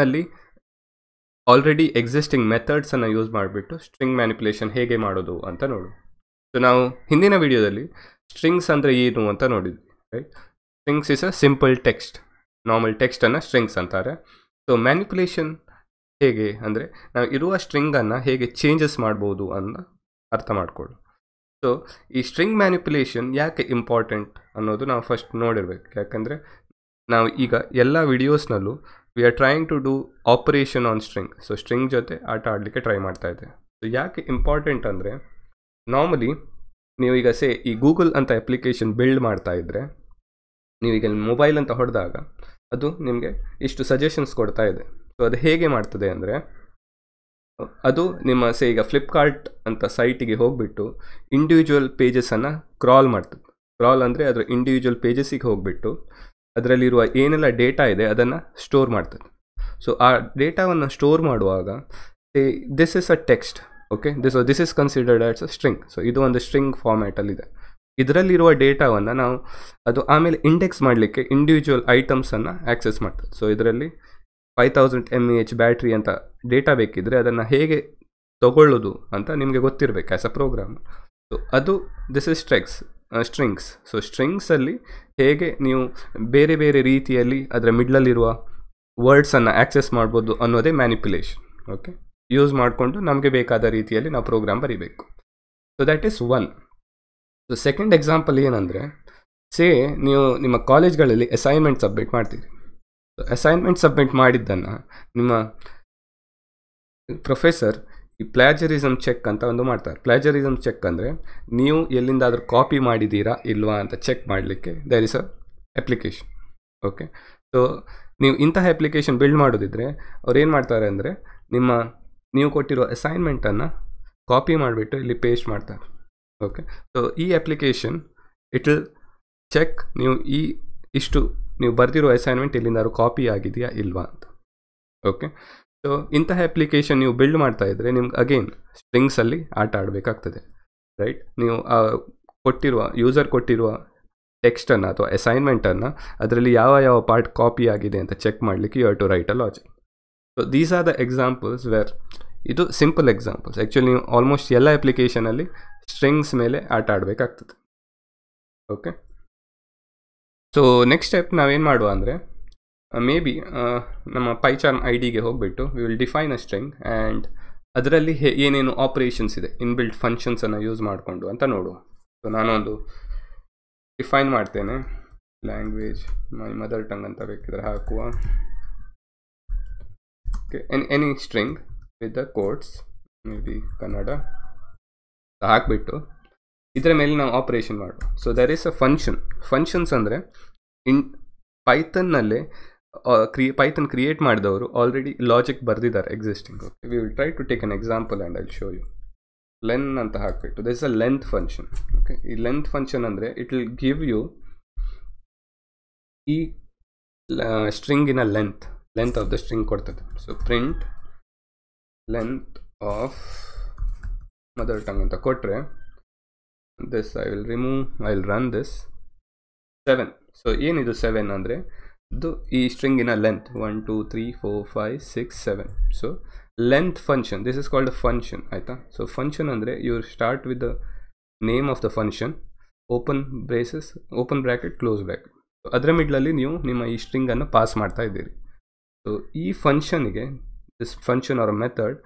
ನಲ್ಲಿ already existing ಮೆಥಡ್ಸನ್ನು use ಮಾಡಿಬಿಟ್ಟು ಸ್ಟ್ರಿಂಗ್ ಮ್ಯಾನಿಪುಲೇಷನ್ ಹೇಗೆ ಮಾಡೋದು ಅಂತ ನೋಡು ಸೊ ನಾವು ಹಿಂದಿನ ವಿಡಿಯೋದಲ್ಲಿ ಸ್ಟ್ರಿಂಗ್ಸ್ ಅಂದರೆ ಏನು ಅಂತ ನೋಡಿದ್ವಿ right strings is a simple text normal ಟೆಕ್ಸ್ಟನ್ನು ಸ್ಟ್ರಿಂಗ್ಸ್ ಅಂತಾರೆ ಸೊ ಮ್ಯಾನಿಪುಲೇಷನ್ ಹೇಗೆ ಅಂದರೆ ನಾವು ಇರುವ ಸ್ಟ್ರಿಂಗನ್ನು ಹೇಗೆ ಚೇಂಜಸ್ ಮಾಡ್ಬೋದು ಅಂತ ಅರ್ಥ ಮಾಡಿಕೊಡು ಸೊ ಈ ಸ್ಟ್ರಿಂಗ್ ಮ್ಯಾನಿಪ್ಯುಲೇಷನ್ ಯಾಕೆ ಇಂಪಾರ್ಟೆಂಟ್ ಅನ್ನೋದು ನಾವು ಫಸ್ಟ್ ನೋಡಿರ್ಬೇಕು ಯಾಕಂದರೆ ನಾವು ಈಗ ಎಲ್ಲ ವಿಡಿಯೋಸ್ನಲ್ಲೂ we are trying to do operation on string so string ಜೊತೆ ಆಟ ಆಡಲಿಕ್ಕೆ ಟ್ರೈ ಮಾಡ್ತಾ ಇದೆ ಸೊ ಯಾಕೆ ಇಂಪಾರ್ಟೆಂಟ್ ಅಂದರೆ ನಾರ್ಮಲಿ ನೀವೀಗ ಸೇ ಈ ಗೂಗಲ್ ಅಂತ ಅಪ್ಲಿಕೇಶನ್ ಬಿಲ್ಡ್ ಮಾಡ್ತಾ ಇದ್ದರೆ ನೀವೀಗ ಮೊಬೈಲ್ ಅಂತ ಹೊಡೆದಾಗ ಅದು ನಿಮಗೆ ಇಷ್ಟು ಸಜೆಷನ್ಸ್ ಕೊಡ್ತಾ ಇದೆ ಸೊ ಅದು ಹೇಗೆ ಮಾಡ್ತದೆ ಅಂದರೆ ಅದು ನಿಮ್ಮ ಸೇ ಈಗ ಫ್ಲಿಪ್ಕಾರ್ಟ್ ಅಂತ ಸೈಟಿಗೆ ಹೋಗಿಬಿಟ್ಟು ಇಂಡಿವಿಜುವಲ್ ಪೇಜಸನ್ನು ಕ್ರಾಲ್ ಮಾಡ್ತದೆ ಕ್ರಾಲ್ ಅಂದರೆ ಅದರ ಇಂಡಿವಿಜುವಲ್ ಪೇಜಸ್ಸಿಗೆ ಹೋಗಿಬಿಟ್ಟು ಅದರಲ್ಲಿರುವ ಏನೆಲ್ಲ ಡೇಟಾ ಇದೆ ಅದನ್ನು ಸ್ಟೋರ್ ಮಾಡ್ತದೆ ಸೊ ಆ ಡೇಟಾವನ್ನು ಸ್ಟೋರ್ ಮಾಡುವಾಗ this is a text okay this this is considered as a string so ಇದು ಒಂದು ಸ್ಟ್ರಿಂಗ್ ಫಾರ್ಮ್ಯಾಟಲ್ಲಿದೆ ಇದರಲ್ಲಿರುವ ಡೇಟಾವನ್ನು ನಾವು ಅದು ಆಮೇಲೆ ಇಂಡೆಕ್ಸ್ ಮಾಡಲಿಕ್ಕೆ ಇಂಡಿವಿಜುವಲ್ ಐಟಮ್ಸನ್ನು ಆ್ಯಕ್ಸೆಸ್ ಮಾಡ್ತದೆ ಸೊ ಇದರಲ್ಲಿ five thousand M A H battery ಅಂತ ಡೇಟಾ ಬೇಕಿದ್ದರೆ ಅದನ್ನು ಹೇಗೆ ತಗೊಳ್ಳೋದು ಅಂತ ನಿಮಗೆ ಗೊತ್ತಿರಬೇಕು ಆ್ಯಸ್ ಅ ಪ್ರೋಗ್ರಾಮ್ ಸೊ ಅದು ದಿಸ್ ಇಸ್ ಸ್ಟ್ರೆಕ್ಸ್ ಸ್ಟ್ರಿಂಗ್ಸ್ ಸೊ ಸ್ಟ್ರಿಂಗ್ಸಲ್ಲಿ ಹೇಗೆ ನೀವು ಬೇರೆ ಬೇರೆ ರೀತಿಯಲ್ಲಿ ಅದರ ಮಿಡ್ಲಲ್ಲಿರುವ ವರ್ಡ್ಸನ್ನು ಆ್ಯಕ್ಸೆಸ್ ಮಾಡ್ಬೋದು ಅನ್ನೋದೇ ಮ್ಯಾನಿಪ್ಯುಲೇಷನ್ ಓಕೆ ಯೂಸ್ ಮಾಡಿಕೊಂಡು ನಮಗೆ ಬೇಕಾದ ರೀತಿಯಲ್ಲಿ ನಾವು ಪ್ರೋಗ್ರಾಮ್ ಬರೀಬೇಕು so that is one so second example ಏನಂದರೆ ಸೇ ನೀವು ನಿಮ್ಮ ಕಾಲೇಜ್ಗಳಲ್ಲಿ ಅಸೈನ್ಮೆಂಟ್ ಸಬ್ಮಿಟ್ ಮಾಡ್ತೀರಿ ಅಸೈನ್ಮೆಂಟ್ ಸಬ್ಮಿಟ್ ಮಾಡಿದ್ದನ್ನು ನಿಮ್ಮ ಪ್ರೊಫೆಸರ್ ಈ ಪ್ಲ್ಯಾಜರಿಸಮ್ ಚೆಕ್ ಅಂತ ಒಂದು ಮಾಡ್ತಾರೆ ಪ್ಲ್ಯಾಜರಿಸಮ್ ಚೆಕ್ ಅಂದರೆ ನೀವು ಎಲ್ಲಿಂದಾದರೂ ಕಾಪಿ ಮಾಡಿದ್ದೀರಾ ಇಲ್ವಾ ಅಂತ ಚೆಕ್ ಮಾಡಲಿಕ್ಕೆ there is a application okay so ನೀವು ಇಂತಹ ಅಪ್ಲಿಕೇಶನ್ ಬಿಲ್ಡ್ ಮಾಡೋದಿದ್ರೆ ಅವ್ರು ಏನು ಮಾಡ್ತಾರೆ ಅಂದರೆ ನಿಮ್ಮ ನೀವು ಕೊಟ್ಟಿರೋ ಅಸೈನ್ಮೆಂಟನ್ನು ಕಾಪಿ ಮಾಡಿಬಿಟ್ಟು ಇಲ್ಲಿ ಪೇಸ್ಟ್ ಮಾಡ್ತಾರೆ ಓಕೆ ಸೊ ಈ ಅಪ್ಲಿಕೇಶನ್ ಇಟ್ ವಿಲ್ ಚೆಕ್ ನೀವು ಈ ಇಷ್ಟು ನೀವು ಬರೆದಿರೋ ಅಸೈನ್ಮೆಂಟ್ ಎಲ್ಲಿಂದಾದರೂ ಕಾಪಿ ಆಗಿದೆಯಾ ಇಲ್ವಾ ಅಂತ ಓಕೆ ಸೊ ಇಂತಹ ಅಪ್ಲಿಕೇಶನ್ ನೀವು ಬಿಲ್ಡ್ ಮಾಡ್ತಾ ಇದ್ದರೆ ನಿಮ್ಗೆ ಅಗೇನ್ ಸ್ಟ್ರಿಂಗ್ಸಲ್ಲಿ ಆಟ ಆಡಬೇಕಾಗ್ತದೆ ರೈಟ್ ನೀವು ಕೊಟ್ಟಿರುವ ಯೂಸರ್ ಕೊಟ್ಟಿರುವ ಟೆಕ್ಸ್ಟನ್ನು ಅಥವಾ ಅಸೈನ್ಮೆಂಟನ್ನು ಅದರಲ್ಲಿ ಯಾವ ಯಾವ ಪಾರ್ಟ್ ಕಾಪಿ ಆಗಿದೆ ಅಂತ ಚೆಕ್ ಮಾಡಲಿಕ್ಕೆ you are to write a logic so these are the examples where ಇದು ಸಿಂಪಲ್ ಎಕ್ಸಾಂಪಲ್ಸ್ ಆ್ಯಕ್ಚುಲಿ ನೀವು ಆಲ್ಮೋಸ್ಟ್ ಎಲ್ಲ ಅಪ್ಲಿಕೇಶನಲ್ಲಿ ಸ್ಟ್ರಿಂಗ್ಸ್ ಮೇಲೆ ಆಟ ಆಡಬೇಕಾಗ್ತದೆ ಓಕೆ ಸೊ ನೆಕ್ಸ್ಟ್ ಸ್ಟೆಪ್ ನಾವೇನು ಮಾಡುವ ಅಂದರೆ ಮೇ uh, ಬಿ uh, ನಮ್ಮ ಪೈಚಾರ್ಮ್ ಐ ಡಿಗೆ ಹೋಗಿಬಿಟ್ಟು we will define a string and ಅದರಲ್ಲಿ ಹೇ ಏನೇನು ಆಪ್ರೇಷನ್ಸ್ ಇದೆ ಇನ್ಬಿಲ್ಟ್ ಫಂಕ್ಷನ್ಸನ್ನು ಯೂಸ್ ಮಾಡಿಕೊಂಡು ಅಂತ ನೋಡು ಸೊ ನಾನೊಂದು ಡಿಫೈನ್ ಮಾಡ್ತೇನೆ ಲ್ಯಾಂಗ್ವೇಜ್ ಮೈ ಮದರ್ ಟಂಗ್ ಅಂತ ಬೇಕಿದ್ರೆ ಹಾಕುವ okay any any string with the codes maybe Kannada ಹಾಕ್ಬಿಟ್ಟು ಇದರ ಮೇಲೆ ನಾವು ಆಪ್ರೇಷನ್ ಮಾಡುವ so there is a function functions ಅಂದರೆ ಇನ್ ಪೈಥನ್ನಲ್ಲೇ ಕ್ರಿಯೇ ಪೈಥನ್ ಕ್ರಿಯೇಟ್ ಮಾಡಿದವರು ಆಲ್ರೆಡಿ ಲಾಜಿಕ್ ಬರೆದಿದ್ದಾರೆ existing okay we will try to take an example and I'll show you len ಅಂತ ಹಾಕ್ಬಿಟ್ಟು this a length function okay ಈ length function ಅಂದರೆ it will give you ಈ ಸ್ಟ್ರಿಂಗಿನ length length of the string ಕೊಡ್ತದೆ so print length of mother tongue ಅಂತ ಕೊಟ್ಟರೆ this I will remove I will run this seven so ಏನಿದು seven ಅಂದರೆ ಇದು ಈ ಸ್ಟ್ರಿಂಗಿನ length one two three four five six seven so length function this is called function ಆಯಿತಾ so function ಅಂದರೆ you start with the name of the function open braces open bracket close bracket ಅದರ ಮಿಡ್ಲಲ್ಲಿ ನೀವು ನಿಮ್ಮ ಈ ಸ್ಟ್ರಿಂಗನ್ನು pass ಮಾಡ್ತಾ ಇದ್ದೀರಿ so ಈ ಫಂಕ್ಷನ್ಗೆ this function or method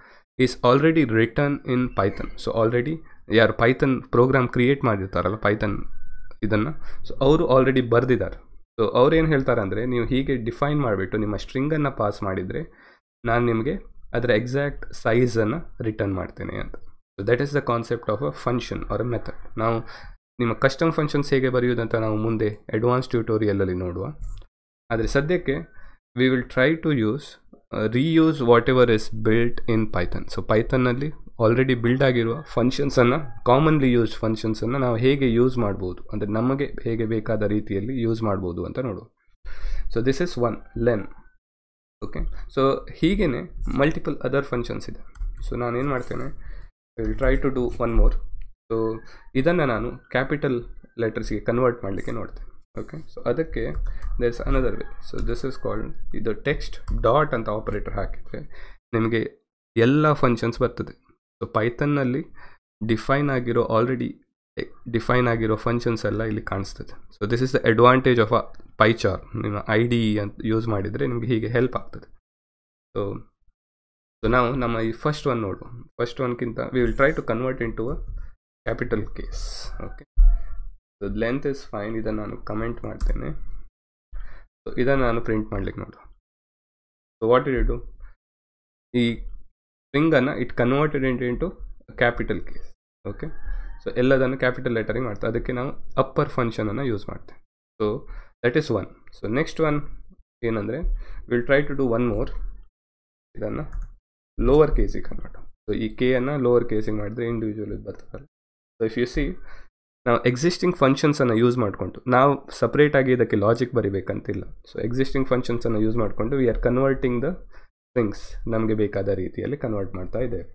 is already return in Python so already ಯಾರು ಪೈಥನ್ ಪ್ರೋಗ್ರಾಮ್ ಕ್ರಿಯೇಟ್ ಮಾಡಿರ್ತಾರಲ್ಲ ಪೈಥನ್ ಇದನ್ನು ಸೊ ಅವರು ಆಲ್ರೆಡಿ ಬರೆದಿದ್ದಾರೆ ಸೊ ಅವ್ರೇನು ಹೇಳ್ತಾರೆ ಅಂದರೆ ನೀವು ಹೀಗೆ ಡಿಫೈನ್ ಮಾಡಿಬಿಟ್ಟು ನಿಮ್ಮ ಸ್ಟ್ರಿಂಗನ್ನು ಪಾಸ್ ಮಾಡಿದರೆ ನಾನು ನಿಮಗೆ ಅದರ ಎಕ್ಸಾಕ್ಟ್ ಸೈಜನ್ನು ರಿಟರ್ನ್ ಮಾಡ್ತೇನೆ ಅಂತ so that is the concept of a function or a method ನಾವು ನಿಮ್ಮ ಕಸ್ಟಮ್ ಫಂಕ್ಷನ್ಸ್ ಹೇಗೆ ಬರೆಯುವುದಂತ ನಾವು ಮುಂದೆ ಅಡ್ವಾನ್ಸ್ ಟ್ಯೂಟೋರಿಯಲಲ್ಲಿ ನೋಡುವ ಆದರೆ ಸದ್ಯಕ್ಕೆ we will try to use reuse whatever is built in Python so ಪೈಥನ್ನಲ್ಲಿ ಆಲ್ರೆಡಿ ಬಿಲ್ಡ್ ಆಗಿರುವ ಫಂಕ್ಷನ್ಸನ್ನು ಕಾಮನ್ಲಿ ಯೂಸ್ಡ್ ಫಂಕ್ಷನ್ಸನ್ನು ನಾವು ಹೇಗೆ ಯೂಸ್ ಮಾಡ್ಬೋದು ಅಂದರೆ ನಮಗೆ ಹೇಗೆ ಬೇಕಾದ ರೀತಿಯಲ್ಲಿ ಯೂಸ್ ಮಾಡ್ಬೋದು ಅಂತ ನೋಡು so this is one len okay so ಹೀಗೇ ಮಲ್ಟಿಪಲ್ ಅದರ್ ಫಂಕ್ಷನ್ಸ್ ಇದೆ ಸೊ ನಾನೇನು ಮಾಡ್ತೇನೆ will try to do one more so ಇದನ್ನು ನಾನು ಕ್ಯಾಪಿಟಲ್ ಲೆಟರ್ಸ್ಗೆ ಕನ್ವರ್ಟ್ ಮಾಡಲಿಕ್ಕೆ ನೋಡ್ತೇನೆ ಓಕೆ ಸೊ ಅದಕ್ಕೆ there's another way so this is called ಇದು ಟೆಕ್ಸ್ಟ್ ಡಾಟ್ ಅಂತ ಆಪರೇಟರ್ ಹಾಕಿದರೆ ನಿಮಗೆ ಎಲ್ಲ ಫಂಕ್ಷನ್ಸ್ ಬರ್ತದೆ ಸೊ ಪೈಥನ್ನಲ್ಲಿ ಡಿಫೈನ್ ಆಗಿರೋ ಆಲ್ರೆಡಿ ಡಿಫೈನ್ eh, ಆಗಿರೋ ಫಂಕ್ಷನ್ಸ್ ಎಲ್ಲ ಇಲ್ಲಿ ಕಾಣಿಸ್ತದೆ so this is the advantage of a PyCharm ನಿಮ್ಮ ಐ ಡಿ e ಅಂತ ಯೂಸ್ ಮಾಡಿದರೆ ನಿಮಗೆ ಹೀಗೆ ಹೆಲ್ಪ್ ಆಗ್ತದೆ ಸೊ ಸೊ ನಾವು ನಮ್ಮ ಈ ಫಸ್ಟ್ ಒನ್ ನೋಡು ಫಸ್ಟ್ ಒನ್ಗಿಂತ we will try to convert into a capital case okay so length is fine ಇದನ್ನು ನಾನು ಕಮೆಂಟ್ ಮಾಡ್ತೇನೆ ಸೊ ಇದನ್ನು ನಾನು ಪ್ರಿಂಟ್ ಮಾಡಲಿಕ್ಕೆ ನೋಡು ಸೊ ವಾಟ್ ಇಡ್ ಡು ಈ ಸ್ಟ್ರಿಂಗ್ ಅನ್ನು it converted into into capital case okay so ಎಲ್ಲದನ್ನು ಕ್ಯಾಪಿಟಲ್ ಲೆಟರಿಂಗ್ ಮಾಡ್ತೇವೆ ಅದಕ್ಕೆ ನಾವು ಅಪ್ಪರ್ ಫಂಕ್ಷನನ್ನು ಯೂಸ್ ಮಾಡ್ತೇವೆ so that is one so next one ಏನಂದರೆ will try to do one more ಇದನ್ನು ಲೋವರ್ ಕೇಸಿಗೆ ಕನ್ವರ್ಟ್ ಸೊ ಈ ಕೆ ಅನ್ನು ಲೋವರ್ ಕೇಸಿಗೆ ಮಾಡಿದ್ರೆ ಇಂಡಿವಿಜುವಲ್ ಇದು ಬರ್ತದಲ್ಲ ಸೊ ಇಫ್ ಯು ಸಿ ನಾವು ಎಕ್ಸಿಸ್ಟಿಂಗ್ ಫಂಕ್ಷನ್ಸನ್ನು ಯೂಸ್ ಮಾಡಿಕೊಂಡು ನಾವು ಸಪ್ರೇಟಾಗಿ ಇದಕ್ಕೆ ಲಾಜಿಕ್ ಬರಿಬೇಕಂತಿಲ್ಲ ಸೊ ಎಕ್ಸಿಸ್ಟಿಂಗ್ ಫಂಕ್ಷನ್ಸನ್ನು ಯೂಸ್ ಮಾಡಿಕೊಂಡು we are converting the things ನಮಗೆ ಬೇಕಾದ ರೀತಿಯಲ್ಲಿ ಕನ್ವರ್ಟ್ ಮಾಡ್ತಾ ಇದ್ದೇವೆ